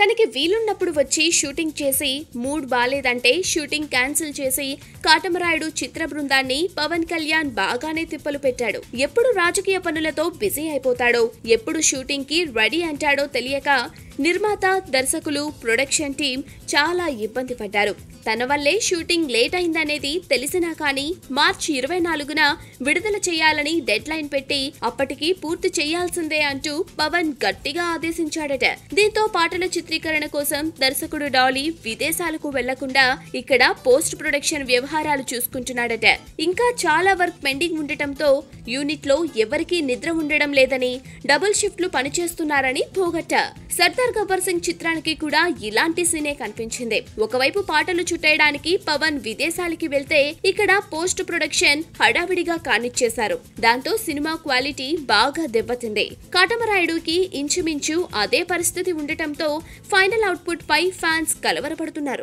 తనకి వీలున్నప్పుడు వచ్చి షూటింగ్ చేసి మూడ్ బాలేదంటే షూటింగ్ క్యాన్సిల్ చేసి కాటమరాయుడు చిత్ర బృందాన్ని పవన్ కళ్యాణ్ బాగానే తిప్పలు పెట్టాడు ఎప్పుడు రాజకీయ పనులతో బిజీ అయిపోతాడో ఎప్పుడు షూటింగ్ కి రెడీ అంటాడో తెలియక నిర్మాత దర్శకులు ప్రొడక్షన్ టీం చాలా ఇబ్బంది పడ్డారు తన వల్లే షూటింగ్ లేట్ అయిందనేది తెలిసినా కానీ మార్చి ఇరవై నాలుగున విడుదల చేయాలని డెడ్ లైన్ పెట్టి అప్పటికి పూర్తి చేయాల్సిందే అంటూ పవన్ గట్టిగా ఆదేశించాడట దీంతో పాటల చిత్రీకరణ కోసం దర్శకుడు డాలీ విదేశాలకు వెళ్లకుండా ఇక్కడ పోస్ట్ ప్రొడక్షన్ వ్యవహారాలు చూసుకుంటున్నాడట ఇంకా చాలా వర్క్ పెండింగ్ ఉండటంతో యూనిట్ లో ఎవరికీ నిద్ర ఉండడం లేదని డబుల్ షిఫ్ట్లు పనిచేస్తున్నారని పోగట్ట సర్దార్ సర్దార్ గబ్బర్ సింగ్ చిత్రానికి కూడా ఇలాంటి సీనే కనిపించింది ఒకవైపు పాటలు చుట్టేయడానికి పవన్ విదేశాలకి వెళ్తే ఇక్కడ పోస్ట్ ప్రొడక్షన్ హడావిడిగా కానిచ్చేశారు దాంతో సినిమా క్వాలిటీ బాగా దెబ్బతింది కాటమరాయుడుకి ఇంచుమించు అదే పరిస్థితి ఉండటంతో ఫైనల్ అవుట్పుట్ పై ఫ్యాన్స్ కలవరపడుతున్నారు